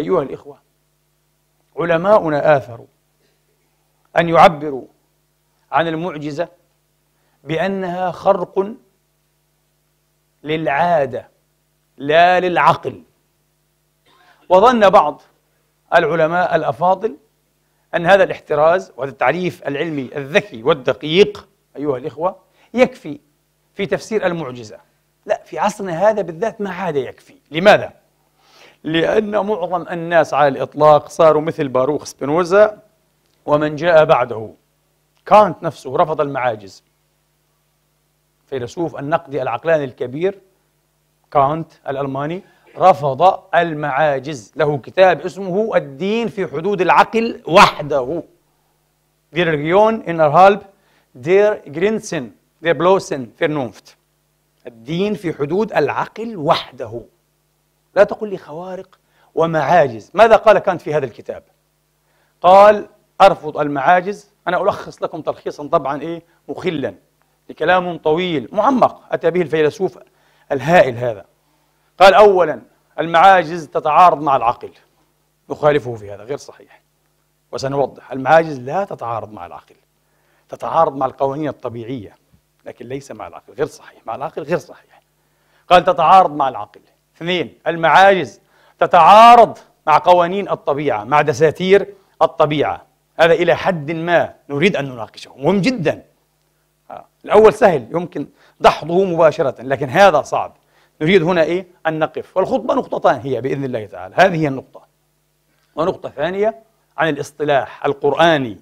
أيها الإخوة علماؤنا آثروا أن يعبروا عن المعجزة بأنها خرق للعادة لا للعقل وظن بعض العلماء الأفاضل أن هذا الاحتراز وهذا التعريف العلمي الذكي والدقيق أيها الإخوة يكفي في تفسير المعجزة لا في عصرنا هذا بالذات ما عاد يكفي لماذا؟ لأن معظم الناس على الإطلاق صاروا مثل باروخ سبينوزا ومن جاء بعده كانت نفسه رفض المعاجز فيلسوف النقدي العقلاني الكبير كانت الألماني رفض المعاجز له كتاب اسمه الدين في حدود العقل وحده ريون Religion هالب دير جرينسن دير بلوسن Vernunft الدين في حدود العقل وحده لا تقل لي خوارق ومعاجز ماذا قال كانت في هذا الكتاب قال أرفض المعاجز أنا ألخص لكم تلخيصا طبعا إيه مخلا لكلام طويل معمق أتى به الفيلسوف الهائل هذا قال أولا المعاجز تتعارض مع العقل نخالفه في هذا غير صحيح وسنوضح المعاجز لا تتعارض مع العقل تتعارض مع القوانين الطبيعية لكن ليس مع العقل غير صحيح مع العقل غير صحيح قال تتعارض مع العقل اثنين المعاجز تتعارض مع قوانين الطبيعة مع دساتير الطبيعة هذا إلى حد ما نريد أن نناقشه مهم جدا آه، الأول سهل يمكن دحضه مباشرة لكن هذا صعب نريد هنا إيه أن نقف والخطبة نقطتان هي بإذن الله تعالى هذه هي النقطة ونقطة ثانية عن الاصطلاح القرآني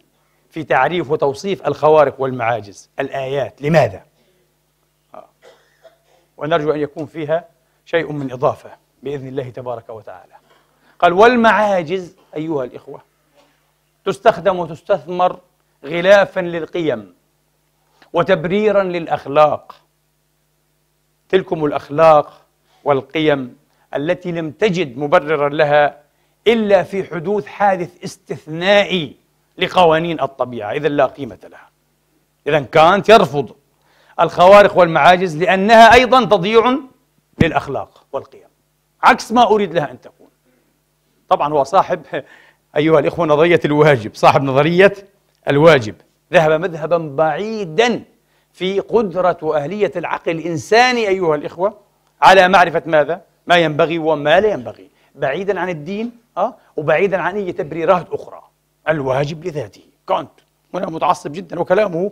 في تعريف وتوصيف الخوارق والمعاجز الآيات لماذا آه. ونرجو أن يكون فيها شيء من إضافة بإذن الله تبارك وتعالى قال والمعاجز أيها الإخوة تستخدم وتستثمر غلافا للقيم وتبريرا للأخلاق تلكم الأخلاق والقيم التي لم تجد مبررا لها إلا في حدوث حادث استثنائي لقوانين الطبيعة إذا لا قيمة لها إذا كانت يرفض الخوارق والمعاجز لأنها أيضا تضيع للأخلاق والقيم عكس ما أريد لها أن تكون طبعا هو صاحب أيها الإخوة نظرية الواجب صاحب نظرية الواجب ذهب مذهبا بعيدا في قدرة وأهلية العقل الإنساني أيها الإخوة على معرفة ماذا؟ ما ينبغي وما لا ينبغي بعيدا عن الدين أه؟ وبعيدا عن أي تبريرات أخرى الواجب لذاته كانت هنا متعصب جدا وكلامه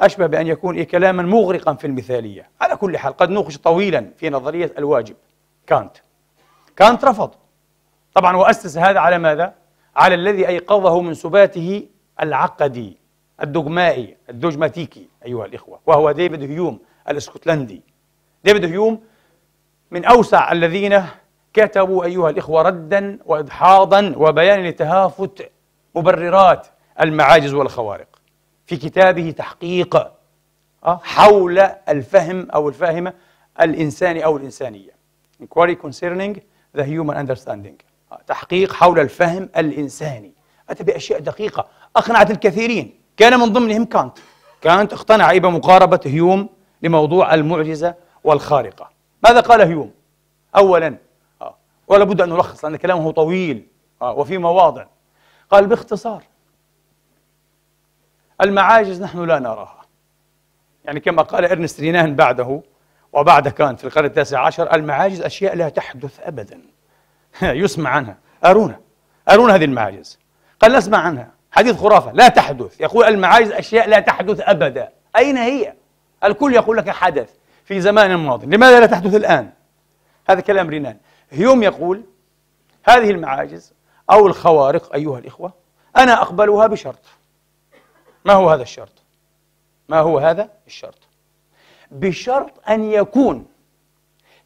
أشبه بأن يكون إيه كلاما مغرقا في المثالية على كل حال قد نوقش طويلا في نظرية الواجب كانت كانت رفض طبعا وأسس هذا على ماذا؟ على الذي أيقظه من سباته العقدي الدوغمائي الدوجماتيكي أيها الإخوة وهو ديفيد هيوم الاسكتلندي ديفيد هيوم من أوسع الذين كتبوا أيها الإخوة ردا وإدحاضا وبيانا لتهافت مبررات المعاجز والخوارق في كتابه تحقيق آه، حول الفهم أو الفاهمة الإنساني أو الإنسانية Inquiry Concerning the Human Understanding آه، تحقيق حول الفهم الإنساني أتى بأشياء دقيقة أقنعت الكثيرين كان من ضمنهم كانت كانت اقتنع بمقاربة هيوم لموضوع المعجزة والخارقة ماذا قال هيوم؟ أولا آه، ولا بد أن نلخص لأن كلامه طويل وفي مواضع قال باختصار المعاجز نحن لا نراها يعني كما قال إرنست رينان بعده وبعد كان في القرن التاسع عشر المعاجز أشياء لا تحدث أبدا يسمع عنها أرونا أرونا هذه المعاجز قال نسمع عنها حديث خرافة لا تحدث يقول المعاجز أشياء لا تحدث أبدا أين هي؟ الكل يقول لك حدث في زمان ماضي لماذا لا تحدث الآن؟ هذا كلام رينان هيوم يقول هذه المعاجز أو الخوارق أيها الإخوة أنا أقبلها بشرط ما هو هذا الشرط ما هو هذا الشرط بشرط ان يكون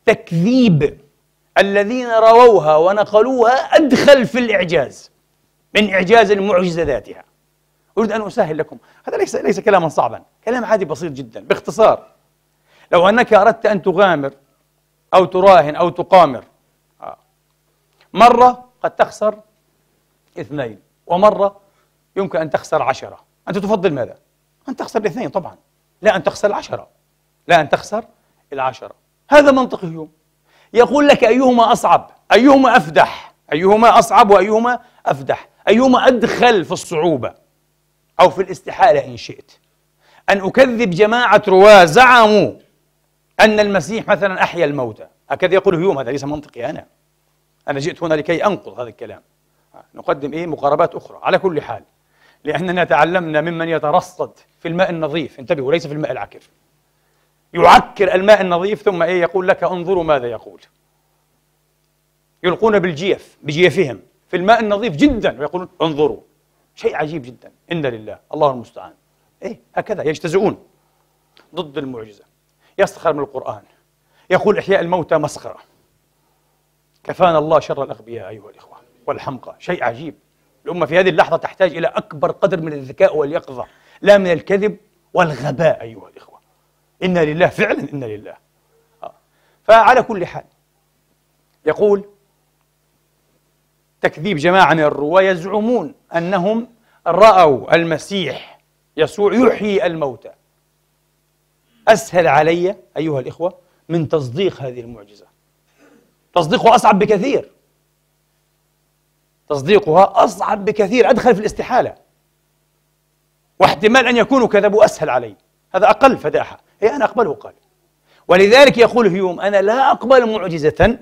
تكذيب الذين رووها ونقلوها ادخل في الاعجاز من اعجاز المعجزه ذاتها اريد ان اسهل لكم هذا ليس ليس كلاما صعبا كلام عادي بسيط جدا باختصار لو انك اردت ان تغامر او تراهن او تقامر آه. مره قد تخسر اثنين ومره يمكن ان تخسر عشره أنت تفضل ماذا؟ أن تخسر الاثنين طبعا لا أن تخسر العشرة لا أن تخسر العشرة هذا منطق هيوم يقول لك أيهما أصعب أيهما أفدح أيهما أصعب وأيهما أفدح أيهما أدخل في الصعوبة أو في الاستحالة إن شئت أن أكذب جماعة رواة زعموا أن المسيح مثلا أحيا الموتى هكذا يقول هيوم هذا ليس منطقي أنا أنا جئت هنا لكي أنقض هذا الكلام نقدم إيه مقاربات أخرى على كل حال لأننا تعلمنا ممن يترصد في الماء النظيف انتبهوا ليس في الماء العكر يعكر الماء النظيف ثم إيه يقول لك انظروا ماذا يقول يلقون بالجيف بجيفهم في الماء النظيف جدا ويقولون انظروا شيء عجيب جدا إن لله الله المستعان إيه هكذا يجتزئون ضد المعجزة يسخر من القرآن يقول إحياء الموتى مسخرة كفانا الله شر الأغبياء أيها الإخوة والحمقى شيء عجيب الأمة في هذه اللحظة تحتاج إلى أكبر قدر من الذكاء واليقظة لا من الكذب والغباء أيها الإخوة إنا لله فعلا إنا لله آه. فعلى كل حال يقول تكذيب جماعة من الرواة يزعمون أنهم رأوا المسيح يسوع يحيي الموتى أسهل علي أيها الإخوة من تصديق هذه المعجزة تصديقه أصعب بكثير تصديقها أصعب بكثير أدخل في الاستحالة واحتمال أن يكونوا كذبوا أسهل علي هذا أقل فداحة هي إيه، أنا أقبله قال ولذلك يقول هيوم أنا لا أقبل معجزة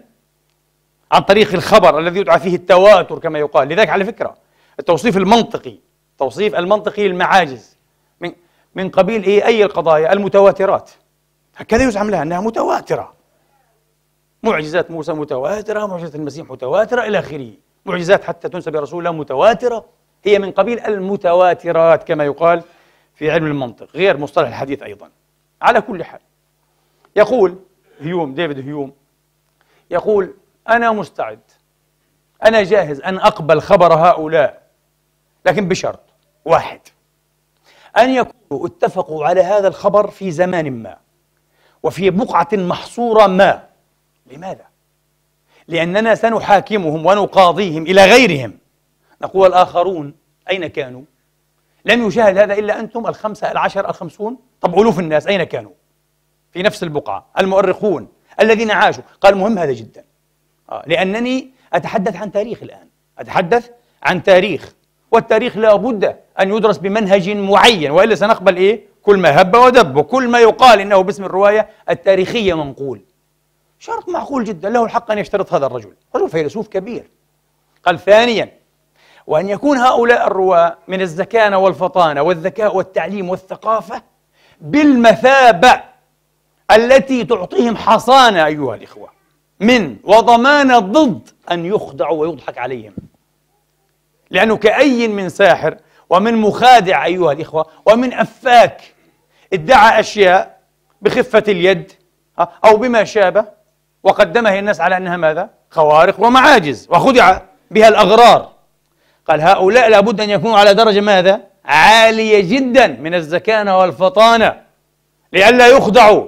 عن طريق الخبر الذي يدعى فيه التواتر كما يقال لذلك على فكرة التوصيف المنطقي توصيف المنطقي للمعاجز من من قبيل إيه أي القضايا المتواترات هكذا يزعم لها أنها متواترة معجزات موسى متواترة معجزة المسيح متواترة إلى آخره معجزات حتى تنسب الى رسول الله متواترة هي من قبيل المتواترات كما يقال في علم المنطق غير مصطلح الحديث أيضا على كل حال يقول هيوم ديفيد هيوم يقول أنا مستعد أنا جاهز أن أقبل خبر هؤلاء لكن بشرط واحد أن يكونوا اتفقوا على هذا الخبر في زمان ما وفي بقعة محصورة ما لماذا؟ لأننا سنحاكمهم ونقاضيهم إلى غيرهم نقول الآخرون أين كانوا؟ لم يشاهد هذا إلا أنتم الخمسة العشر الخمسون طب ألوف الناس أين كانوا؟ في نفس البقعة المؤرخون الذين عاشوا قال مهم هذا جدا آه لأنني أتحدث عن تاريخ الآن أتحدث عن تاريخ والتاريخ لا بد أن يدرس بمنهج معين وإلا سنقبل إيه؟ كل ما هب ودب وكل ما يقال إنه باسم الرواية التاريخية منقول شرط معقول جدا له الحق أن يشترط هذا الرجل رجل فيلسوف كبير قال ثانيا وأن يكون هؤلاء الرواة من الزكانة والفطانة والذكاء والتعليم والثقافة بالمثابة التي تعطيهم حصانة أيها الإخوة من وضمانة ضد أن يخدعوا ويضحك عليهم لأنه كأي من ساحر ومن مخادع أيها الإخوة ومن أفاك ادعى أشياء بخفة اليد أو بما شابه وقدمها الناس على أنها ماذا؟ خوارق ومعاجز وخدع بها الأغرار قال هؤلاء لابد أن يكونوا على درجة ماذا؟ عالية جدا من الزكانة والفطانة لئلا يخدعوا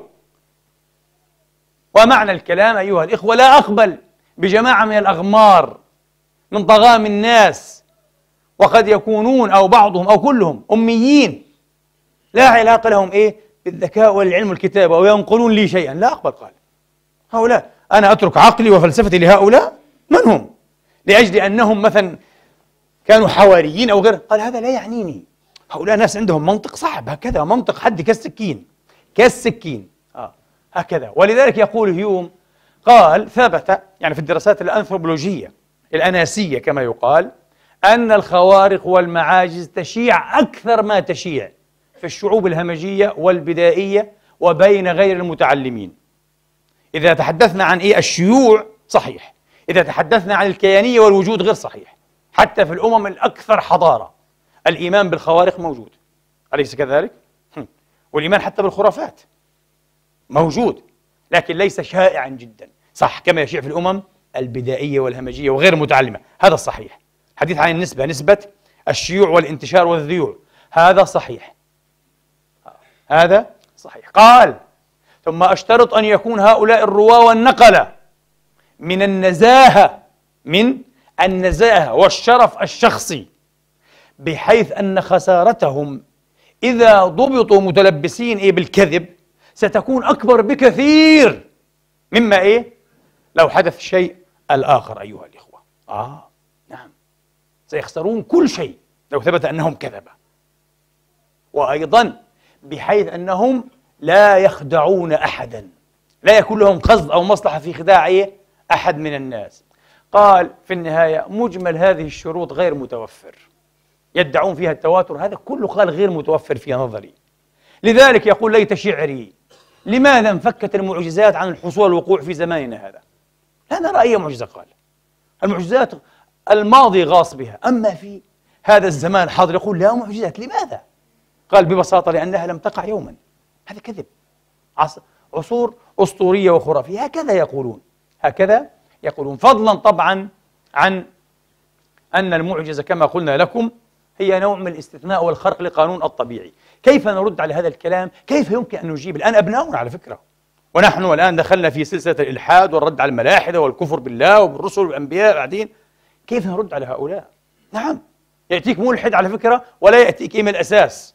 ومعنى الكلام أيها الإخوة لا أقبل بجماعة من الأغمار من طغام الناس وقد يكونون أو بعضهم أو كلهم أميين لا علاقة لهم إيه بالذكاء والعلم والكتابة وينقلون لي شيئا لا أقبل قال هؤلاء أنا أترك عقلي وفلسفتي لهؤلاء من هم؟ لأجل أنهم مثلا كانوا حواريين أو غير قال هذا لا يعنيني هؤلاء ناس عندهم منطق صعب هكذا منطق حد كالسكين كالسكين آه. هكذا ولذلك يقول هيوم قال ثبت يعني في الدراسات الأنثروبولوجية الأناسية كما يقال أن الخوارق والمعاجز تشيع أكثر ما تشيع في الشعوب الهمجية والبدائية وبين غير المتعلمين إذا تحدثنا عن إيه الشيوع صحيح إذا تحدثنا عن الكيانية والوجود غير صحيح حتى في الأمم الأكثر حضارة الإيمان بالخوارق موجود أليس كذلك؟ والإيمان حتى بالخرافات موجود لكن ليس شائعا جدا صح كما يشيع في الأمم البدائية والهمجية وغير متعلمة هذا الصحيح حديث عن النسبة نسبة الشيوع والانتشار والذيوع هذا صحيح آه. هذا صحيح قال ثم أشترط أن يكون هؤلاء الرواة والنقلة من النزاهة من النزاهة والشرف الشخصي بحيث أن خسارتهم إذا ضبطوا متلبسين إيه بالكذب ستكون أكبر بكثير مما إيه لو حدث الشيء الآخر أيها الإخوة آه نعم سيخسرون كل شيء لو ثبت أنهم كذبة وأيضا بحيث أنهم لا يخدعون أحدا لا يكون لهم قصد أو مصلحة في خداع إيه؟ أحد من الناس قال في النهاية مجمل هذه الشروط غير متوفر يدعون فيها التواتر هذا كله قال غير متوفر في نظري لذلك يقول ليت شعري لماذا انفكت المعجزات عن الحصول والوقوع في زماننا هذا لا نرى أي معجزة قال المعجزات الماضي غاص بها أما في هذا الزمان الحاضر يقول لا معجزات لماذا؟ قال ببساطة لأنها لم تقع يوما هذا كذب عصور أسطورية وخرافية هكذا يقولون هكذا يقولون فضلا طبعا عن أن المعجزة كما قلنا لكم هي نوع من الاستثناء والخرق لقانون الطبيعي كيف نرد على هذا الكلام؟ كيف يمكن أن نجيب؟ الآن أبناؤنا على فكرة ونحن الآن دخلنا في سلسلة الإلحاد والرد على الملاحدة والكفر بالله وبالرسل والأنبياء بعدين كيف نرد على هؤلاء؟ نعم يأتيك ملحد على فكرة ولا يأتيك من الأساس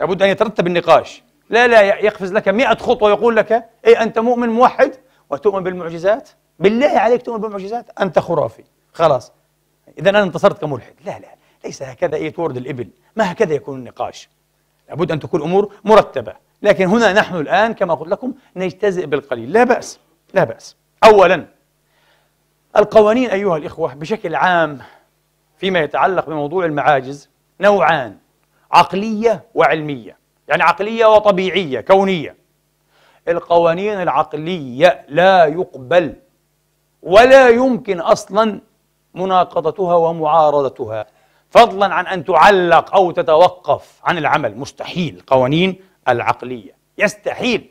لابد أن يترتب النقاش لا لا يقفز لك مئة خطوة يقول لك إيه أنت مؤمن موحد وتؤمن بالمعجزات بالله عليك تؤمن بالمعجزات أنت خرافي خلاص إذا أنا انتصرت كملحد لا لا ليس هكذا أي تورد الإبل ما هكذا يكون النقاش لابد أن تكون أمور مرتبة لكن هنا نحن الآن كما قلت لكم نجتزئ بالقليل لا بأس لا بأس أولا القوانين أيها الإخوة بشكل عام فيما يتعلق بموضوع المعاجز نوعان عقلية وعلمية يعني عقلية وطبيعية كونية القوانين العقلية لا يقبل ولا يمكن أصلا مناقضتها ومعارضتها فضلا عن أن تعلق أو تتوقف عن العمل مستحيل قوانين العقلية يستحيل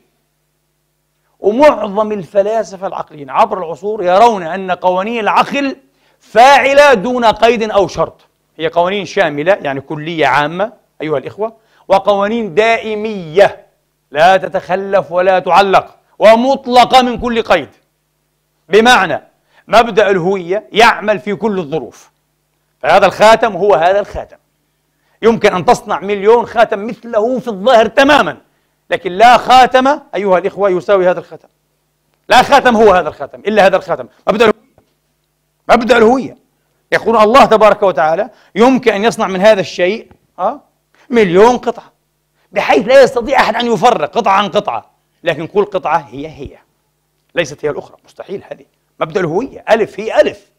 ومعظم الفلاسفة العقليين عبر العصور يرون أن قوانين العقل فاعلة دون قيد أو شرط هي قوانين شاملة يعني كلية عامة أيها الإخوة وقوانين دائمية لا تتخلف ولا تعلق ومطلقة من كل قيد بمعنى مبدأ الهوية يعمل في كل الظروف فهذا الخاتم هو هذا الخاتم يمكن أن تصنع مليون خاتم مثله في الظاهر تماما لكن لا خاتم أيها الإخوة يساوي هذا الخاتم لا خاتم هو هذا الخاتم إلا هذا الخاتم مبدأ الهوية مبدأ الهوية يقول الله تبارك وتعالى يمكن أن يصنع من هذا الشيء أه؟ مليون قطعة بحيث لا يستطيع أحد أن يفرق قطعة عن قطعة لكن كل قطعة هي هي ليست هي الأخرى مستحيل هذه مبدأ الهوية ألف هي ألف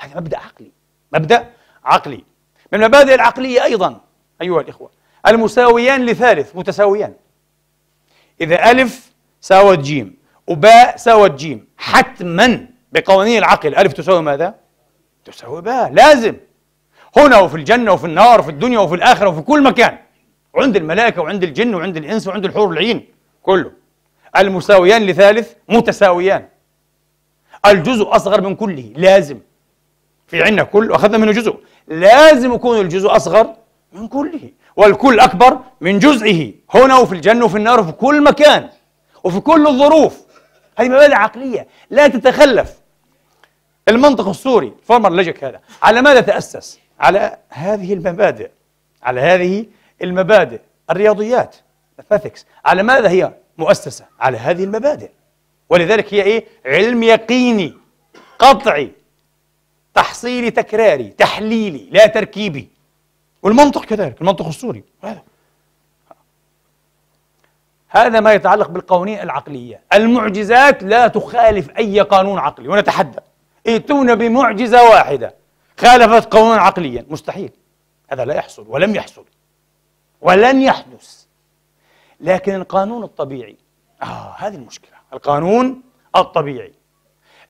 هذا مبدأ عقلي مبدأ عقلي من المبادئ العقلية أيضا أيها الإخوة المساويان لثالث متساويان إذا ألف ساوت جيم وباء ساوت جيم حتما بقوانين العقل ألف تساوي ماذا؟ تساوي باء لازم هنا وفي الجنة وفي النار وفي الدنيا وفي الآخرة وفي كل مكان عند الملائكة وعند الجن وعند الإنس وعند الحور العين كله المساويان لثالث متساويان الجزء أصغر من كله لازم في عنا كل وأخذنا منه جزء لازم يكون الجزء أصغر من كله والكل أكبر من جزئه هنا وفي الجنة وفي النار وفي كل مكان وفي كل الظروف هذه مبادئ عقلية لا تتخلف المنطق السوري فورمر لجك هذا على ماذا تأسس؟ على هذه المبادئ على هذه المبادئ الرياضيات الفاثكس على ماذا هي مؤسسة على هذه المبادئ ولذلك هي إيه علم يقيني قطعي تحصيلي تكراري تحليلي لا تركيبي والمنطق كذلك المنطق السوري هذا هذا ما يتعلق بالقوانين العقلية المعجزات لا تخالف أي قانون عقلي ونتحدى ائتونا بمعجزة واحدة خالفت قانونا عقليا مستحيل هذا لا يحصل ولم يحصل ولن يحدث لكن القانون الطبيعي آه هذه المشكلة القانون الطبيعي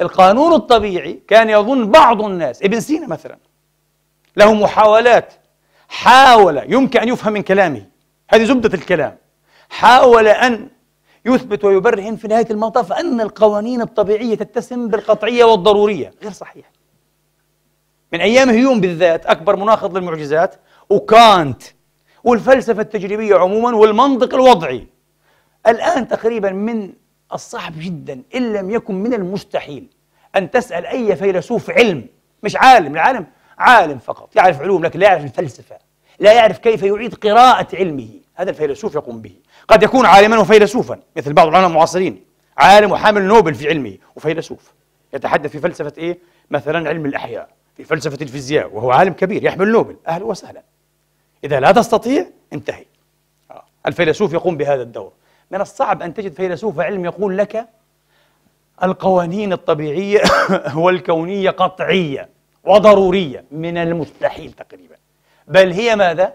القانون الطبيعي كان يظن بعض الناس ابن سينا مثلا له محاولات حاول يمكن أن يفهم من كلامه هذه زبدة الكلام حاول أن يثبت ويبرهن في نهاية المطاف أن القوانين الطبيعية تتسم بالقطعية والضرورية غير صحيح من أيام هيوم بالذات أكبر مناخض للمعجزات وكانت والفلسفة التجريبية عموما والمنطق الوضعي الآن تقريبا من الصعب جدا إن لم يكن من المستحيل أن تسأل أي فيلسوف علم مش عالم العالم عالم فقط يعرف علوم لكن لا يعرف الفلسفة لا يعرف كيف يعيد قراءة علمه هذا الفيلسوف يقوم به قد يكون عالما وفيلسوفا مثل بعض العلماء المعاصرين عالم وحامل نوبل في علمه وفيلسوف يتحدث في فلسفة إيه مثلا علم الأحياء في فلسفة الفيزياء وهو عالم كبير يحمل نوبل أهلا وسهلا إذا لا تستطيع انتهي آه. الفيلسوف يقوم بهذا الدور من الصعب أن تجد فيلسوف علم يقول لك القوانين الطبيعية والكونية قطعية وضرورية من المستحيل تقريبا بل هي ماذا؟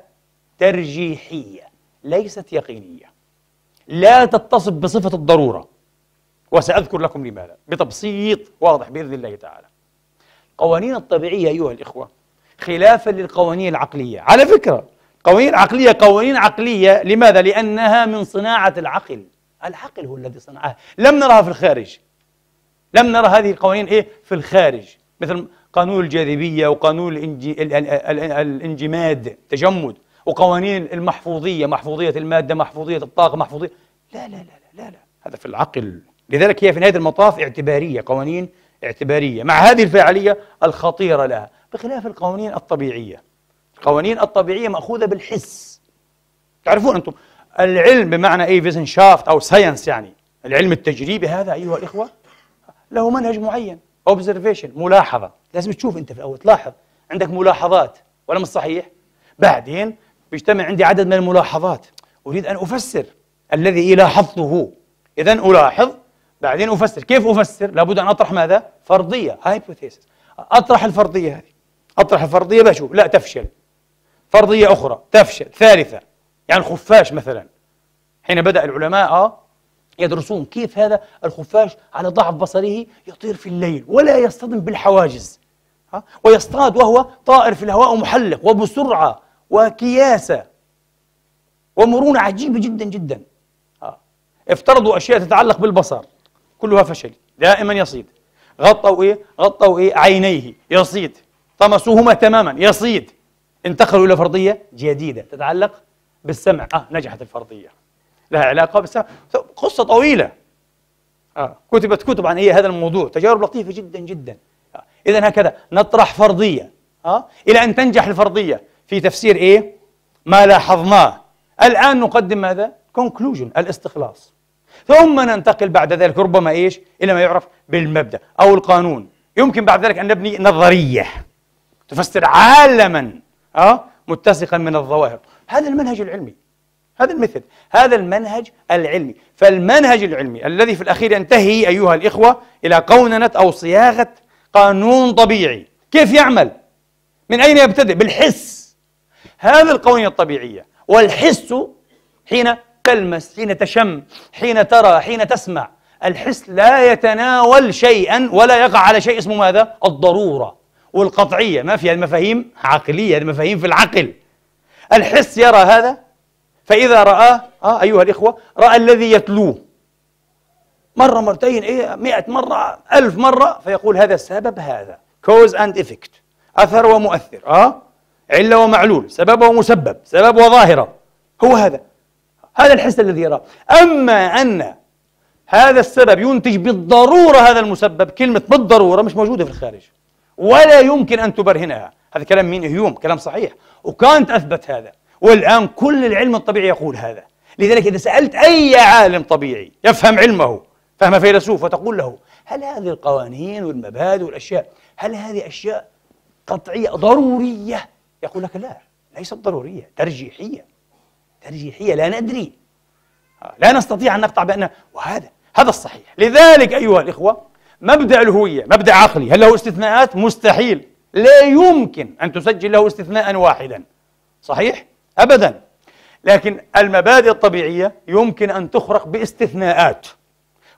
ترجيحية ليست يقينية لا تتصف بصفة الضرورة وسأذكر لكم لماذا بتبسيط واضح بإذن الله تعالى قوانين الطبيعية أيها الإخوة خلافا للقوانين العقلية على فكرة قوانين عقليه قوانين عقلية لماذا؟ لأنها من صناعة العقل العقل هو الذي صنعها لم نرها في الخارج لم نرى هذه القوانين إيه؟ في الخارج مثل قانون الجاذبية وقانون الانج... الانجماد تجمد وقوانين المحفوظية محفوظية المادة محفوظية الطاقة محفوظية لا لا لا لا, لا. هذا في العقل لذلك هي في نهاية المطاف اعتبارية قوانين اعتبارية مع هذه الفاعلية الخطيرة لها بخلاف القوانين الطبيعية القوانين الطبيعية مأخوذة بالحس تعرفون أنتم العلم بمعنى أي شافت أو ساينس يعني العلم التجريبي هذا أيها الإخوة له منهج معين اوبزرفيشن ملاحظة لازم تشوف أنت في الأول تلاحظ عندك ملاحظات ولا مش صحيح بعدين بيجتمع عندي عدد من الملاحظات أريد أن أفسر الذي لاحظته إذا ألاحظ بعدين أفسر كيف أفسر لابد أن أطرح ماذا فرضيه هايبوثيسس اطرح الفرضيه هذه اطرح الفرضيه بشوف لا تفشل فرضيه اخرى تفشل ثالثه يعني الخفاش مثلا حين بدا العلماء آه، يدرسون كيف هذا الخفاش على ضعف بصره يطير في الليل ولا يصطدم بالحواجز آه، ويصطاد وهو طائر في الهواء محلق وبسرعه وكياسه ومرونه عجيبه جدا جدا آه. افترضوا اشياء تتعلق بالبصر كلها فشل دائما يصيد غطوا إيه؟ غطوا إيه؟ عينيه يصيد طمسوهما تماما يصيد انتقلوا إلى فرضية جديدة تتعلق بالسمع آه نجحت الفرضية لها علاقة بالسمع قصة طويلة آه كتبت كتب عن هي إيه؟ هذا الموضوع تجارب لطيفة جدا جدا آه إذا هكذا نطرح فرضية آه إلى أن تنجح الفرضية في تفسير إيه ما لاحظناه الآن نقدم ماذا؟ كونكلوجن الاستخلاص ثم ننتقل بعد ذلك ربما ايش؟ الى ما يعرف بالمبدا او القانون يمكن بعد ذلك ان نبني نظريه تفسر عالما اه متسقا من الظواهر هذا المنهج العلمي هذا المثل هذا المنهج العلمي فالمنهج العلمي الذي في الأخير ينتهي أيها الإخوة إلى قوننة أو صياغة قانون طبيعي كيف يعمل؟ من أين يبتدئ؟ بالحس هذا القوانين الطبيعية والحس حين تلمس حين تشم حين ترى حين تسمع الحس لا يتناول شيئا ولا يقع على شيء اسمه ماذا؟ الضرورة والقطعية ما فيها المفاهيم عقلية المفاهيم في العقل الحس يرى هذا فإذا رآه آه أيها الإخوة رأى الذي يتلوه مرة مرتين إيه مئة مرة ألف مرة فيقول هذا السبب هذا cause and effect أثر ومؤثر آه علة ومعلول سبب ومسبب سبب وظاهرة هو هذا هذا الحس الذي يراه أما أن هذا السبب ينتج بالضرورة هذا المسبب كلمة بالضرورة مش موجودة في الخارج ولا يمكن أن تبرهنها هذا كلام مين هيوم كلام صحيح وكانت أثبت هذا والآن كل العلم الطبيعي يقول هذا لذلك إذا سألت أي عالم طبيعي يفهم علمه فهم فيلسوف وتقول له هل هذه القوانين والمبادئ والأشياء هل هذه أشياء قطعية ضرورية يقول لك لا ليست ضرورية ترجيحية ترجيحية لا ندري لا نستطيع أن نقطع بأن وهذا هذا الصحيح لذلك أيها الإخوة مبدأ الهوية مبدأ عقلي هل له استثناءات؟ مستحيل لا يمكن أن تسجل له استثناء واحدا صحيح؟ أبدا لكن المبادئ الطبيعية يمكن أن تخرق باستثناءات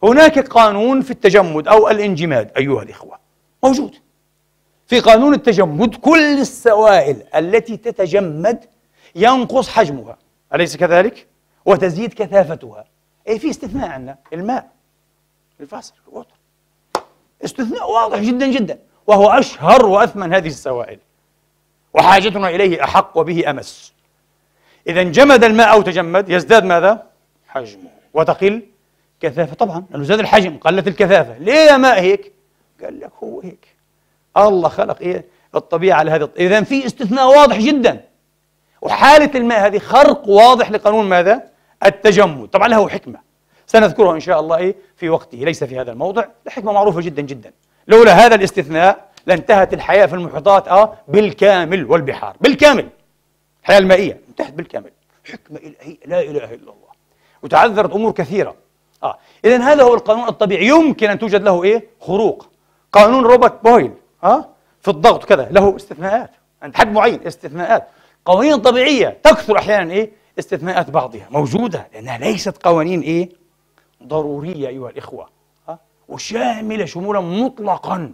هناك قانون في التجمد أو الانجماد أيها الإخوة موجود في قانون التجمد كل السوائل التي تتجمد ينقص حجمها أليس كذلك؟ وتزيد كثافتها أي في استثناء عندنا الماء الفاصل الوتر استثناء واضح جدا جدا وهو أشهر وأثمن هذه السوائل وحاجتنا إليه أحق وبه أمس إذا جمد الماء أو تجمد يزداد ماذا؟ حجمه وتقل كثافة طبعا لأنه زاد الحجم قلت الكثافة ليه يا ماء هيك؟ قال لك هو هيك الله خلق إيه الطبيعة على هذا إذا في استثناء واضح جدا وحالة الماء هذه خرق واضح لقانون ماذا؟ التجمد طبعا له حكمة سنذكرها إن شاء الله إيه؟ في وقته ليس في هذا الموضع الحكمة معروفة جدا جدا لولا هذا الاستثناء لانتهت الحياة في المحيطات آه بالكامل والبحار بالكامل الحياة المائية انتهت بالكامل حكمة إلهية لا إله إلا الله وتعذرت أمور كثيرة آه إذا هذا هو القانون الطبيعي يمكن أن توجد له إيه خروق قانون روبرت بويل آه في الضغط كذا له استثناءات عند حد معين استثناءات قوانين طبيعية تكثر أحيانا إيه استثناءات بعضها موجودة لأنها ليست قوانين إيه ضرورية أيها الإخوة ها؟ وشاملة شمولا مطلقا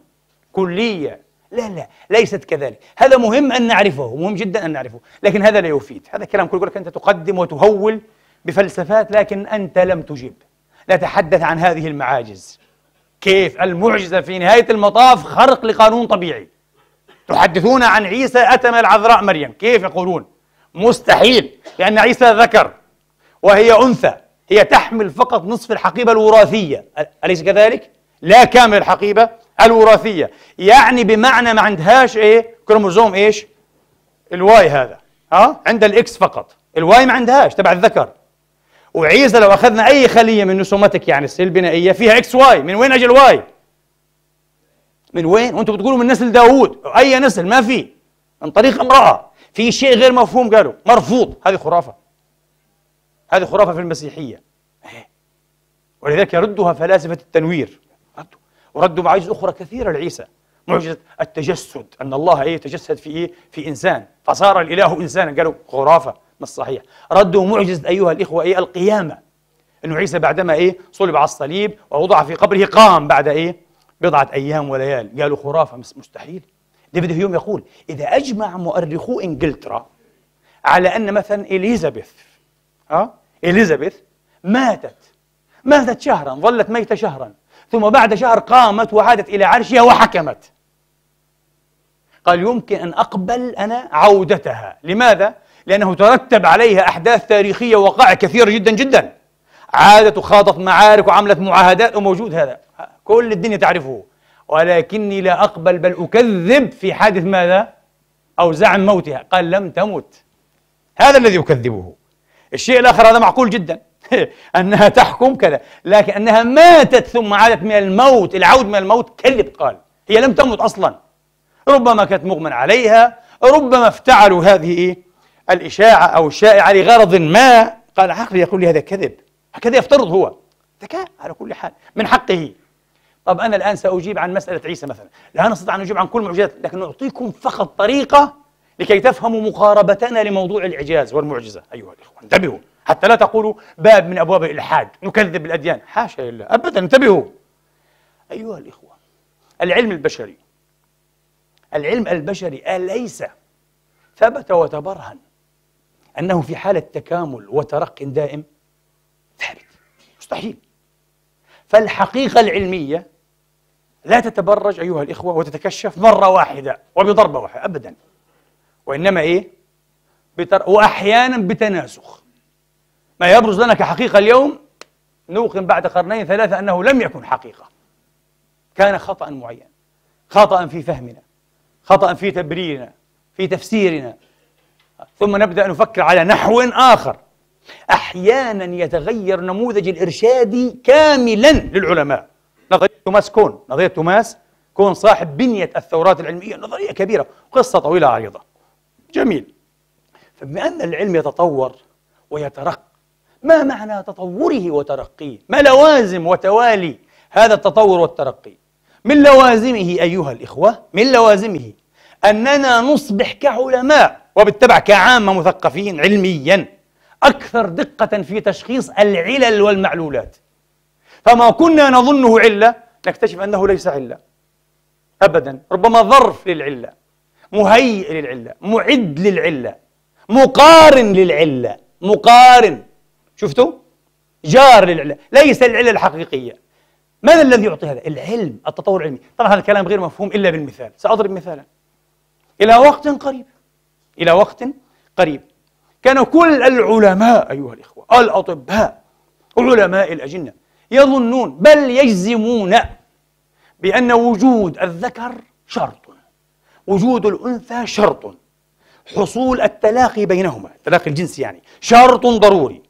كلية لا لا ليست كذلك هذا مهم أن نعرفه مهم جدا أن نعرفه لكن هذا لا يفيد هذا كلام كل لك أنت تقدم وتهول بفلسفات لكن أنت لم تجب تحدث عن هذه المعاجز كيف المعجزة في نهاية المطاف خرق لقانون طبيعي يحدثون عن عيسى أتم العذراء مريم كيف يقولون مستحيل لأن عيسى ذكر وهي أنثى هي تحمل فقط نصف الحقيبة الوراثية أليس كذلك؟ لا كامل الحقيبة الوراثية يعني بمعنى ما عندهاش إيه؟ كروموزوم إيش؟ الواي هذا ها؟ عند الإكس فقط الواي ما عندهاش تبع الذكر وعيسى لو أخذنا أي خلية من نسومتك يعني السيل البنائية فيها إكس واي من وين أجي الواي؟ من وين؟ وانتم بتقولوا من نسل داوود اي نسل ما في من طريق امراه في شيء غير مفهوم قالوا مرفوض هذه خرافه هذه خرافه في المسيحيه إيه. ولذلك يردها فلاسفه التنوير ردوا وردوا معاجز اخرى كثيره لعيسى معجزه التجسد ان الله ايه تجسد في ايه في انسان فصار الاله انسانا قالوا خرافه مش صحيح ردوا معجزه ايها الاخوه ايه القيامه انه عيسى بعدما ايه صلب على الصليب ووضع في قبره قام بعد ايه بضعة أيام وليال قالوا خرافة مستحيل ديفيد هيوم يقول إذا أجمع مؤرخو إنجلترا على أن مثلا إليزابيث ها آه؟ إليزابيث ماتت ماتت شهرا ظلت ميتة شهرا ثم بعد شهر قامت وعادت إلى عرشها وحكمت قال يمكن أن أقبل أنا عودتها لماذا؟ لأنه ترتب عليها أحداث تاريخية وقائع كثيرة جدا جدا عادت وخاضت معارك وعملت معاهدات وموجود هذا كل الدنيا تعرفه ولكني لا أقبل بل أكذب في حادث ماذا؟ أو زعم موتها قال لم تمت هذا الذي أكذبه الشيء الآخر هذا معقول جدا أنها تحكم كذا لكن أنها ماتت ثم عادت من الموت العود من الموت كذب قال هي لم تمت أصلا ربما كانت مغمى عليها ربما افتعلوا هذه الإشاعة أو الشائعة لغرض ما قال عقلي يقول لي هذا كذب هكذا يفترض هو ذكاء على كل حال من حقه طب أنا الآن سأجيب عن مسألة عيسى مثلا لا نستطيع أن نجيب عن كل معجزات لكن نعطيكم فقط طريقة لكي تفهموا مقاربتنا لموضوع الإعجاز والمعجزة أيها الإخوة انتبهوا حتى لا تقولوا باب من أبواب الإلحاد نكذب الأديان حاشا لله أبدا انتبهوا أيها الإخوة العلم البشري العلم البشري أليس ثبت وتبرهن أنه في حالة تكامل وترق دائم ثابت مستحيل فالحقيقة العلمية لا تتبرج أيها الإخوة وتتكشف مرة واحدة وبضربة واحدة أبدا وإنما إيه؟ بتر... وأحيانا بتناسخ ما يبرز لنا كحقيقة اليوم نوقن بعد قرنين ثلاثة أنه لم يكن حقيقة كان خطأ معين خطأ في فهمنا خطأ في تبريرنا في تفسيرنا ثم نبدأ نفكر على نحو آخر أحيانا يتغير نموذج الإرشادي كاملا للعلماء نظرية توماس كون نظرية توماس كون صاحب بنية الثورات العلمية نظرية كبيرة قصة طويلة عريضة جميل فبما أن العلم يتطور ويترقى ما معنى تطوره وترقيه؟ ما لوازم وتوالي هذا التطور والترقي؟ من لوازمه أيها الإخوة من لوازمه أننا نصبح كعلماء وبالتبع كعامة مثقفين علميا أكثر دقة في تشخيص العلل والمعلولات فما كنا نظنه علة نكتشف أنه ليس علة أبدا ربما ظرف للعلة مهيئ للعلة معد للعلة مقارن للعلة مقارن شفتوا؟ جار للعلة ليس العلة الحقيقية ماذا الذي يعطي هذا؟ العلم التطور العلمي طبعا هذا الكلام غير مفهوم إلا بالمثال سأضرب مثالا إلى وقت قريب إلى وقت قريب كان كل العلماء أيها الإخوة الأطباء وعلماء الأجنة يظنون بل يجزمون بأن وجود الذكر شرط وجود الأنثى شرط حصول التلاقي بينهما التلاقي الجنسي يعني شرط ضروري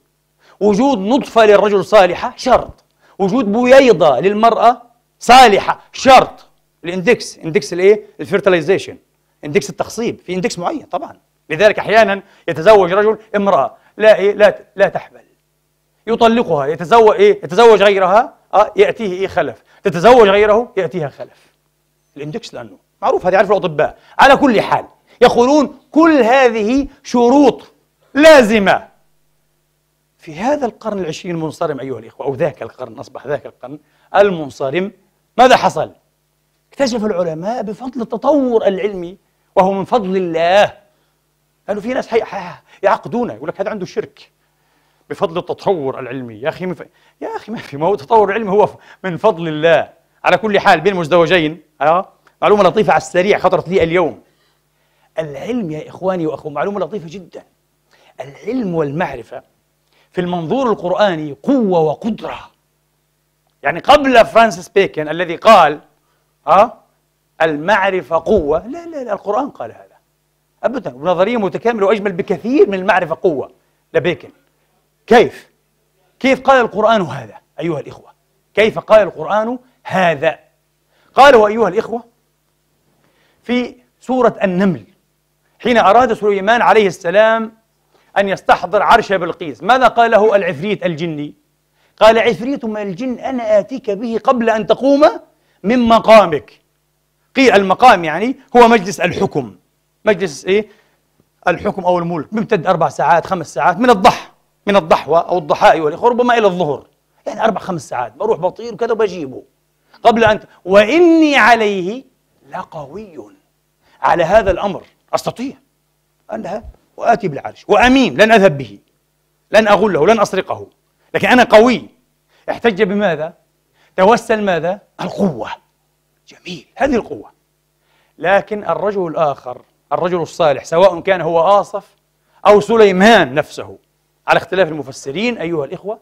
وجود نطفة للرجل صالحة شرط وجود بويضة للمرأة صالحة شرط الاندكس اندكس الايه الفيرتلايزيشن اندكس التخصيب في اندكس معين طبعا لذلك احيانا يتزوج رجل امراه لا إيه لا لا تحبل يطلقها يتزوج ايه يتزوج غيرها اه ياتيه ايه خلف تتزوج غيره ياتيها خلف الاندكس لانه معروف هذه عرفه الاطباء على كل حال يقولون كل هذه شروط لازمه في هذا القرن العشرين المنصرم ايها الاخوه او ذاك القرن اصبح ذاك القرن المنصرم ماذا حصل؟ اكتشف العلماء بفضل التطور العلمي وهو من فضل الله قالوا في ناس يعقدون يقول لك هذا عنده شرك بفضل التطور العلمي يا أخي مف... يا أخي ما في ما هو تطور العلمي هو من فضل الله على كل حال بين مزدوجين أه؟ معلومة لطيفة على السريع خطرت لي اليوم العلم يا إخواني واخو معلومة لطيفة جدا العلم والمعرفة في المنظور القرآني قوة وقدرة يعني قبل فرانسيس بيكن الذي قال أه؟ المعرفة قوة لا لا لا القرآن قال هذا أبدا ونظرية متكاملة وأجمل بكثير من المعرفة قوة لبيكن كيف كيف قال القرآن هذا أيها الإخوة كيف قال القرآن هذا قاله أيها الإخوة في سورة النمل حين أراد سليمان عليه السلام أن يستحضر عرش بلقيس ماذا قال له العفريت الجني قال عفريت من الجن أنا آتيك به قبل أن تقوم من مقامك قيل المقام يعني هو مجلس الحكم مجلس إيه الحكم أو الملك بيمتد أربع ساعات خمس ساعات من الضحى من الضحوة أو الضحايا والإخوة ربما إلى الظهر يعني أربع خمس ساعات بروح بطير وكذا وبجيبه قبل أن وإني عليه لقوي على هذا الأمر أستطيع أن وآتي بالعرش وأمين لن أذهب به لن أغله لن أسرقه لكن أنا قوي احتج بماذا؟ توسل ماذا؟ القوة جميل هذه القوة لكن الرجل الآخر الرجل الصالح سواء كان هو آصف أو سليمان نفسه على اختلاف المفسرين أيها الإخوة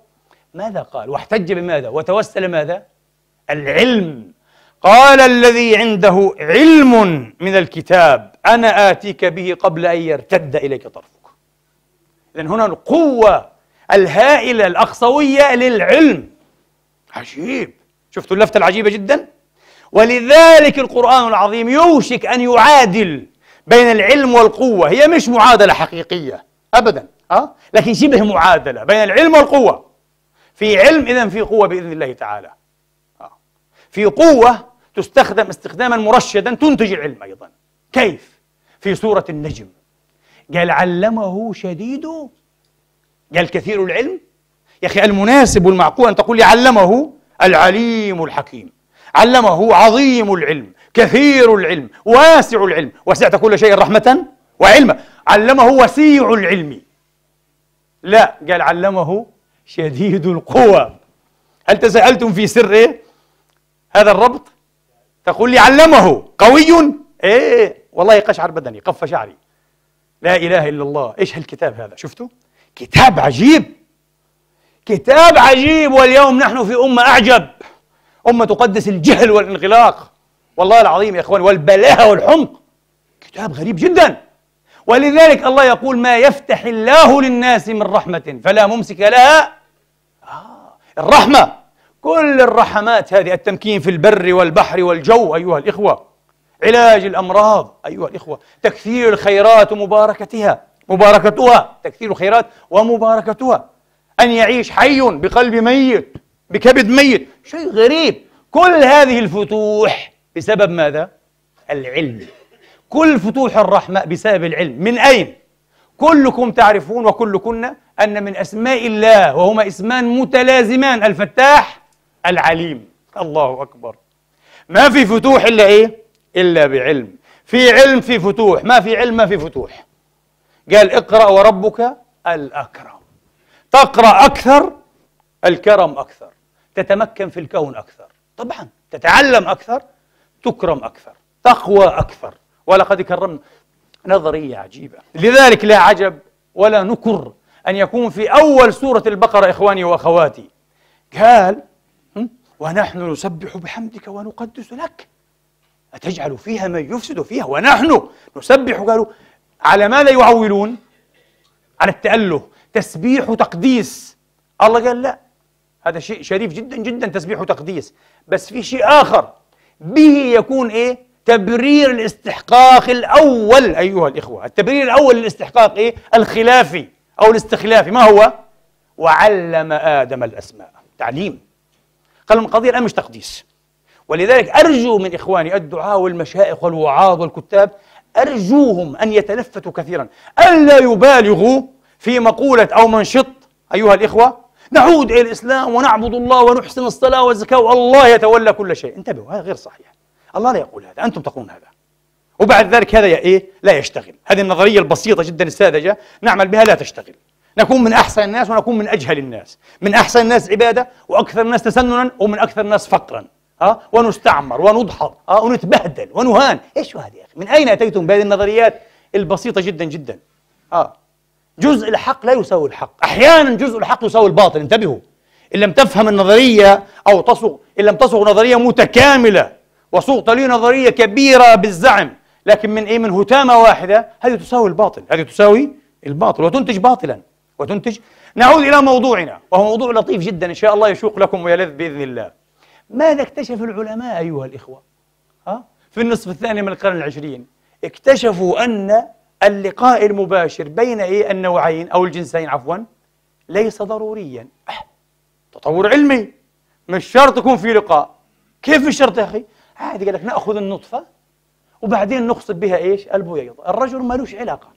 ماذا قال واحتج بماذا وتوسل ماذا العلم قال الذي عنده علم من الكتاب أنا آتيك به قبل أن يرتد إليك طرفك اذا هنا القوة الهائلة الأقصوية للعلم عجيب شفتوا اللفتة العجيبة جدا ولذلك القرآن العظيم يوشك أن يعادل بين العلم والقوة هي مش معادلة حقيقية ابدا اه لكن شبه معادله بين العلم والقوه في علم اذا في قوه باذن الله تعالى آه. في قوه تستخدم استخداما مرشدا تنتج العلم ايضا كيف في سوره النجم قال علمه شديد قال كثير العلم يا اخي المناسب والمعقول ان تقول لي علمه العليم الحكيم علمه عظيم العلم كثير العلم واسع العلم وسعت كل شيء رحمه وعلمه علمه وسيع العلم لا قال علمه شديد القوى هل تساءلتم في سر ايه هذا الربط تقول لي علمه قوي ايه والله قشعر بدني قف شعري لا اله الا الله ايش هالكتاب هذا شفتوا كتاب عجيب كتاب عجيب واليوم نحن في امه اعجب امه تقدس الجهل والانغلاق والله العظيم يا اخوان والبلاهه والحمق كتاب غريب جدا ولذلك الله يقول ما يفتح الله للناس من رحمة فلا ممسك لها آه الرحمة كل الرحمات هذه التمكين في البر والبحر والجو أيها الإخوة علاج الأمراض أيها الإخوة تكثير الخيرات ومباركتها مباركتها تكثير الخيرات ومباركتها أن يعيش حي بقلب ميت بكبد ميت شيء غريب كل هذه الفتوح بسبب ماذا؟ العلم كل فتوح الرحمة بسبب العلم من أين؟ كلكم تعرفون وكلكن أن من أسماء الله وهما اسمان متلازمان الفتاح العليم الله أكبر ما في فتوح إلا إيه؟ إلا بعلم في علم في فتوح ما في علم ما في فتوح قال اقرأ وربك الأكرم تقرأ أكثر الكرم أكثر تتمكن في الكون أكثر طبعا تتعلم أكثر تكرم أكثر تقوى أكثر ولقد كرمنا نظرية عجيبة لذلك لا عجب ولا نكر أن يكون في أول سورة البقرة إخواني وأخواتي قال ونحن نسبح بحمدك ونقدس لك أتجعل فيها من يفسد فيها ونحن نسبح قالوا على ماذا يعولون؟ على التأله تسبيح وتقديس الله قال لا هذا شيء شريف جدا جدا تسبيح وتقديس بس في شيء آخر به يكون إيه؟ تبرير الاستحقاق الأول أيها الإخوة التبرير الأول للاستحقاق إيه؟ الخلافي أو الاستخلافي ما هو؟ وعلم آدم الأسماء تعليم قال القضية الآن مش تقديس ولذلك أرجو من إخواني الدعاة والمشائخ والوعاظ والكتاب أرجوهم أن يتلفتوا كثيرا ألا يبالغوا في مقولة أو منشط أيها الإخوة نعود إلى الإسلام ونعبد الله ونحسن الصلاة والزكاة والله يتولى كل شيء انتبهوا هذا غير صحيح الله لا يقول هذا أنتم تقولون هذا وبعد ذلك هذا إيه؟ لا يشتغل هذه النظرية البسيطة جدا الساذجة نعمل بها لا تشتغل نكون من أحسن الناس ونكون من أجهل الناس من أحسن الناس عبادة وأكثر الناس تسننا ومن أكثر الناس فقرا ها ونستعمر ونضحض ها ونتبهدل ونهان إيش هذا يا أخي من أين أتيتم بهذه النظريات البسيطة جدا جدا ها آه. جزء الحق لا يساوي الحق أحيانا جزء الحق يساوي الباطل انتبهوا إن لم تفهم النظرية أو تصغ إن لم تصغ نظرية متكاملة وسوق لي نظرية كبيرة بالزعم لكن من إيه من هتامة واحدة هذه تساوي الباطل هذه تساوي الباطل وتنتج باطلا وتنتج نعود إلى موضوعنا وهو موضوع لطيف جدا إن شاء الله يشوق لكم ويلذ بإذن الله ماذا اكتشف العلماء أيها الإخوة ها؟ في النصف الثاني من القرن العشرين اكتشفوا أن اللقاء المباشر بين إيه النوعين أو الجنسين عفوا ليس ضروريا تطور علمي مش شرط يكون في لقاء كيف الشرط يا أخي عادي قال لك ناخذ النطفه وبعدين نخصب بها ايش؟ البويض الرجل مالوش علاقه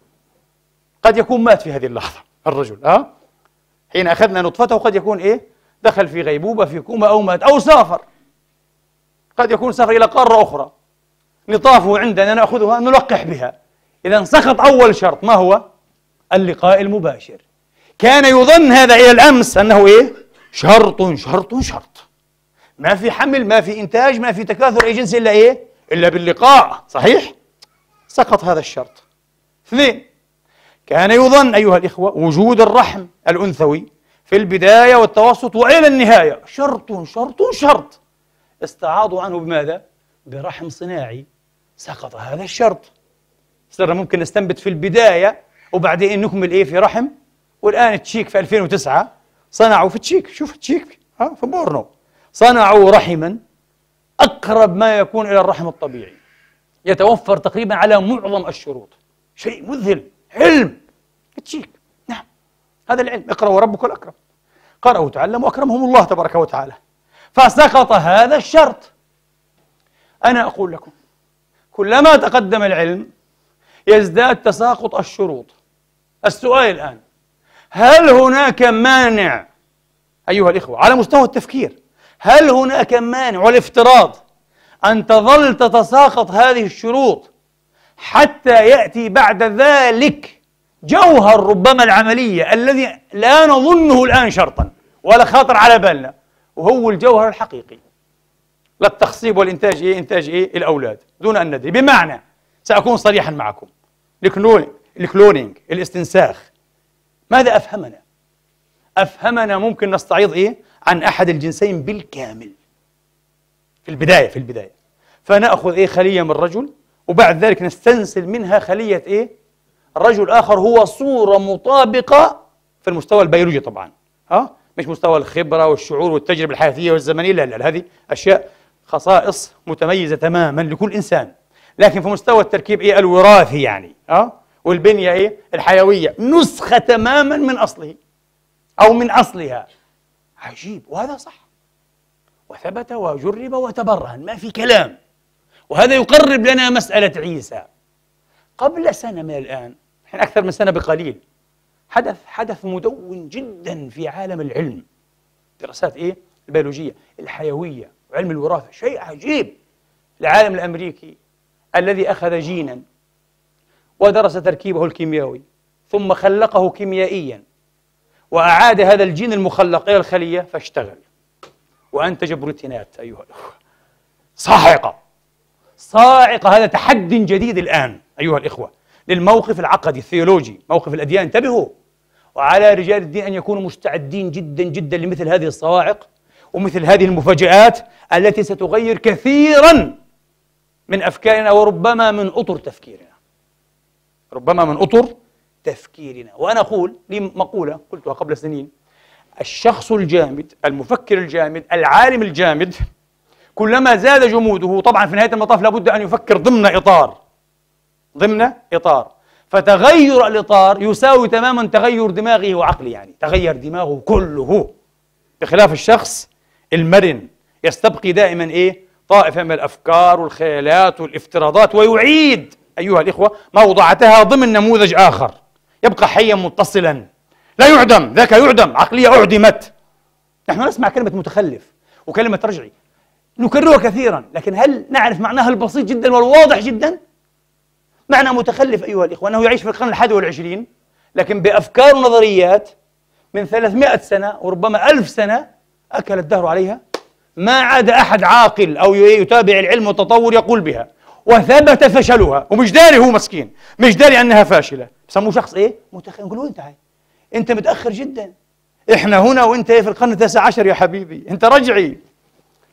قد يكون مات في هذه اللحظه الرجل ها حين اخذنا نطفته قد يكون ايه؟ دخل في غيبوبه في كومة او مات او سافر قد يكون سافر الى قاره اخرى لطافه عندنا ناخذها نلقح بها اذا سقط اول شرط ما هو؟ اللقاء المباشر كان يظن هذا الى الامس انه ايه؟ شرط شرط شرط ما في حمل ما في انتاج ما في تكاثر اي جنسي الا ايه الا باللقاء صحيح سقط هذا الشرط اثنين كان يظن ايها الاخوه وجود الرحم الانثوي في البدايه والتوسط والى النهايه شرط شرط شرط استعاضوا عنه بماذا برحم صناعي سقط هذا الشرط صرنا ممكن نستنبت في البدايه وبعدين نكمل ايه في رحم والان تشيك في 2009 صنعوا في تشيك شوف تشيك ها في بورنو صنعوا رحما أقرب ما يكون إلى الرحم الطبيعي يتوفر تقريبا على معظم الشروط شيء مذهل علم تشيك نعم هذا العلم اقرأ وربك الأكرم قرأوا تعلموا أكرمهم الله تبارك وتعالى فسقط هذا الشرط أنا أقول لكم كلما تقدم العلم يزداد تساقط الشروط السؤال الآن هل هناك مانع أيها الإخوة على مستوى التفكير هل هناك مانع والافتراض أن تظل تتساقط هذه الشروط حتى يأتي بعد ذلك جوهر ربما العملية الذي لا نظنه الآن شرطا ولا خاطر على بالنا وهو الجوهر الحقيقي للتخصيب والإنتاج إيه إنتاج إيه الأولاد دون أن ندري بمعنى سأكون صريحا معكم الكلونينج الاستنساخ ماذا أفهمنا؟ أفهمنا ممكن نستعيض إيه؟ عن أحد الجنسين بالكامل في البداية في البداية فنأخذ إيه خلية من رجل وبعد ذلك نستنسل منها خلية إيه رجل آخر هو صورة مطابقة في المستوى البيولوجي طبعا ها مش مستوى الخبرة والشعور والتجربة الحياتية والزمنية لا لا هذه أشياء خصائص متميزة تماما لكل إنسان لكن في مستوى التركيب إيه الوراثي يعني ها والبنية إيه الحيوية نسخة تماما من أصله أو من أصلها عجيب وهذا صح وثبت وجرب وتبرهن ما في كلام وهذا يقرب لنا مسألة عيسى قبل سنة من الآن الحين أكثر من سنة بقليل حدث حدث مدون جدا في عالم العلم دراسات إيه؟ البيولوجية الحيوية وعلم الوراثة شيء عجيب العالم الأمريكي الذي أخذ جينا ودرس تركيبه الكيميائي ثم خلقه كيميائيا وأعاد هذا الجين المخلق إلى الخلية فاشتغل وأنتج بروتينات أيها الأخوة صاعقة صاعقة هذا تحدي جديد الآن أيها الإخوة للموقف العقدي الثيولوجي موقف الأديان انتبهوا وعلى رجال الدين أن يكونوا مستعدين جدا جدا لمثل هذه الصواعق ومثل هذه المفاجآت التي ستغير كثيرا من أفكارنا وربما من أطر تفكيرنا ربما من أطر تفكيرنا وأنا أقول لي مقولة قلتها قبل سنين الشخص الجامد المفكر الجامد العالم الجامد كلما زاد جموده طبعا في نهاية المطاف لابد أن يفكر ضمن إطار ضمن إطار فتغير الإطار يساوي تماما تغير دماغه وعقله يعني تغير دماغه كله بخلاف الشخص المرن يستبقي دائما إيه طائفة من الأفكار والخيالات والافتراضات ويعيد أيها الإخوة موضعتها ضمن نموذج آخر يبقى حيا متصلا لا يعدم ذاك يعدم عقلية أعدمت نحن نسمع كلمة متخلف وكلمة رجعي نكررها كثيرا لكن هل نعرف معناها البسيط جدا والواضح جدا؟ معنى متخلف أيها الإخوة أنه يعيش في القرن الحادي والعشرين لكن بأفكار ونظريات من 300 سنة وربما ألف سنة أكل الدهر عليها ما عاد أحد عاقل أو يتابع العلم والتطور يقول بها وثبت فشلها ومش داري هو مسكين مش داري انها فاشله بسموه شخص ايه متاخر نقول له انت هاي انت متاخر جدا احنا هنا وانت ايه في القرن التاسع عشر يا حبيبي انت رجعي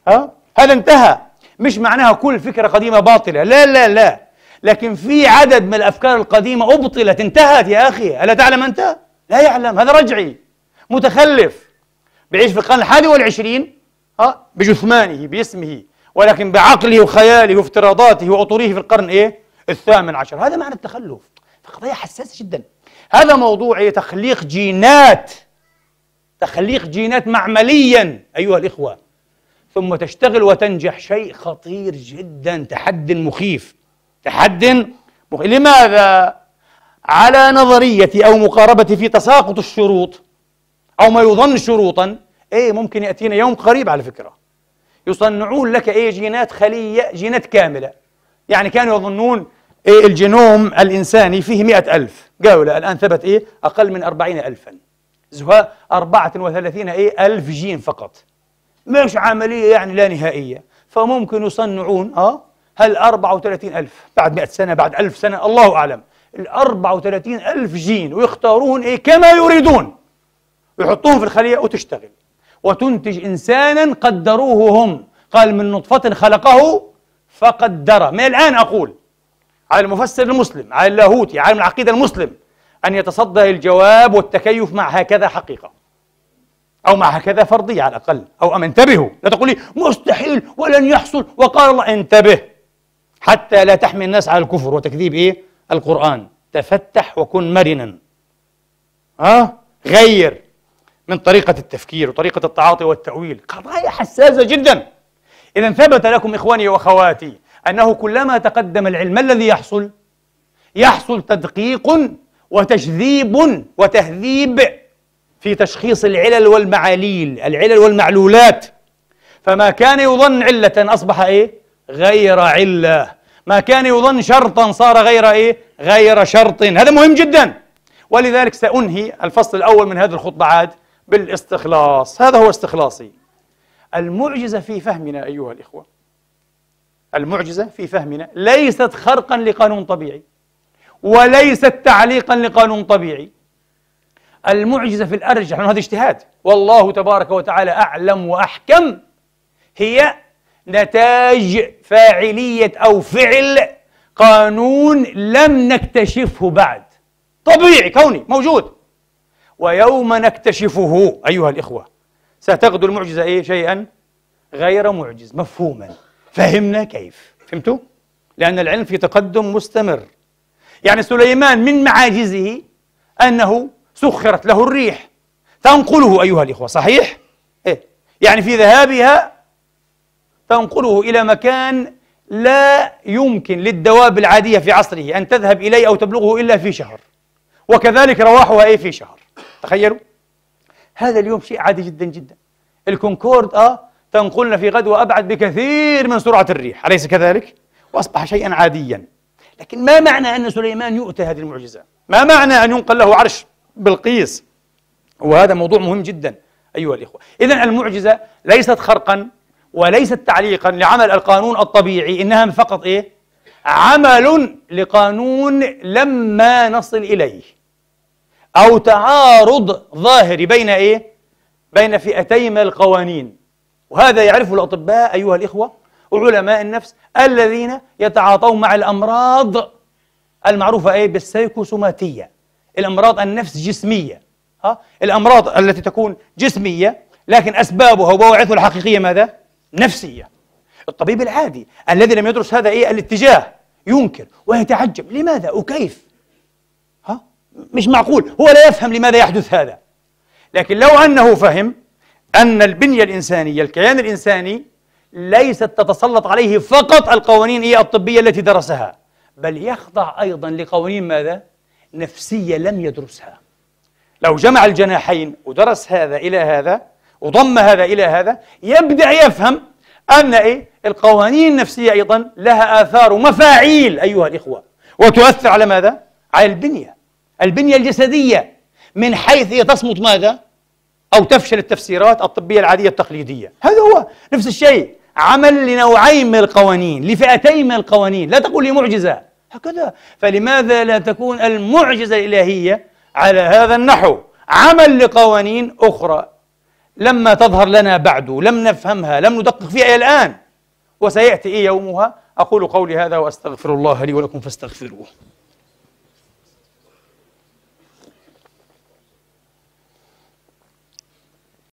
ها هذا انتهى مش معناها كل فكره قديمه باطله لا لا لا لكن في عدد من الافكار القديمه ابطلت انتهت يا اخي الا تعلم انت لا يعلم هذا رجعي متخلف بيعيش في القرن الحادي والعشرين ها بجثمانه باسمه ولكن بعقله وخياله وافتراضاته واطوره في القرن إيه؟ الثامن عشر هذا معنى التخلف قضية حساسة جدا هذا موضوع إيه؟ تخليق جينات تخليق جينات معمليا أيها الإخوة ثم تشتغل وتنجح شيء خطير جدا تحد مخيف تحد مخيف لماذا؟ على نظريتي أو مقاربتي في تساقط الشروط أو ما يظن شروطا إيه ممكن يأتينا يوم قريب على فكرة يصنعون لك ايه جينات خليه جينات كامله يعني كانوا يظنون إيه الجينوم الانساني فيه مئة ألف قالوا لا الان ثبت ايه اقل من أربعين ألفا زها أربعة وثلاثين إيه ألف جين فقط مش عملية يعني لا نهائية فممكن يصنعون آه هل وثلاثين ألف بعد 100 سنة بعد ألف سنة الله أعلم ال وثلاثين ألف جين ويختارون إيه كما يريدون ويحطوهم في الخلية وتشتغل وتنتج إنسانا قدروه هم قال من نطفة خلقه فقدر من الآن أقول على المفسر المسلم على اللاهوتي على العقيدة المسلم أن يتصدى للجواب والتكيف مع هكذا حقيقة أو مع هكذا فرضية على الأقل أو أم انتبهوا لا تقول لي مستحيل ولن يحصل وقال الله انتبه حتى لا تحمي الناس على الكفر وتكذيب إيه القرآن تفتح وكن مرنا ها غير من طريقة التفكير وطريقة التعاطي والتأويل قضايا حساسة جدا إذا ثبت لكم إخواني وأخواتي أنه كلما تقدم العلم ما الذي يحصل؟ يحصل تدقيق وتجذيب وتهذيب في تشخيص العلل والمعاليل العلل والمعلولات فما كان يظن علة أصبح إيه؟ غير علة ما كان يظن شرطا صار غير إيه؟ غير شرط هذا مهم جدا ولذلك سأنهي الفصل الأول من هذه الخطبة عاد بالاستخلاص هذا هو استخلاصي المعجزة في فهمنا أيها الإخوة المعجزة في فهمنا ليست خرقا لقانون طبيعي وليست تعليقا لقانون طبيعي المعجزة في الأرجح هذا اجتهاد والله تبارك وتعالى أعلم وأحكم هي نتاج فاعلية أو فعل قانون لم نكتشفه بعد طبيعي كوني موجود ويوم نكتشفه أيها الإخوة ستغدو المعجزة إيه شيئا غير معجز مفهوما فهمنا كيف فهمتوا؟ لأن العلم في تقدم مستمر يعني سليمان من معاجزه أنه سخرت له الريح تنقله أيها الإخوة صحيح؟ إيه؟ يعني في ذهابها تنقله إلى مكان لا يمكن للدواب العادية في عصره أن تذهب إليه أو تبلغه إلا في شهر وكذلك رواحها ايه في شهر تخيلوا هذا اليوم شيء عادي جدا جدا الكونكورد اه تنقلنا في غدوة أبعد بكثير من سرعة الريح أليس كذلك؟ وأصبح شيئا عاديا لكن ما معنى أن سليمان يؤتى هذه المعجزة؟ ما معنى أن ينقل له عرش بلقيس؟ وهذا موضوع مهم جدا أيها الإخوة إذا المعجزة ليست خرقا وليست تعليقا لعمل القانون الطبيعي إنها فقط إيه؟ عمل لقانون لما نصل إليه أو تعارض ظاهري بين إيه؟ بين من القوانين وهذا يعرفه الأطباء أيها الإخوة وعلماء النفس الذين يتعاطون مع الأمراض المعروفة إيه؟ بالسيكوسوماتية الأمراض النفس جسمية ها؟ الأمراض التي تكون جسمية لكن أسبابها وبواعثها الحقيقية ماذا؟ نفسية الطبيب العادي الذي لم يدرس هذا إيه؟ الاتجاه ينكر ويتعجب لماذا وكيف مش معقول هو لا يفهم لماذا يحدث هذا لكن لو أنه فهم أن البنية الإنسانية الكيان الإنساني ليست تتسلط عليه فقط القوانين الطبية التي درسها بل يخضع أيضا لقوانين ماذا؟ نفسية لم يدرسها لو جمع الجناحين ودرس هذا إلى هذا وضم هذا إلى هذا يبدأ يفهم أن إيه؟ القوانين النفسية أيضا لها آثار ومفاعيل أيها الإخوة وتؤثر على ماذا؟ على البنية البنية الجسدية من حيث هي تصمت ماذا؟ أو تفشل التفسيرات الطبية العادية التقليدية هذا هو نفس الشيء عمل لنوعين من القوانين لفئتين من القوانين لا تقول لي معجزة هكذا فلماذا لا تكون المعجزة الإلهية على هذا النحو عمل لقوانين أخرى لما تظهر لنا بعد لم نفهمها لم ندقق فيها إلى الآن وسيأتي إيه يومها أقول قولي هذا وأستغفر الله لي ولكم فاستغفروه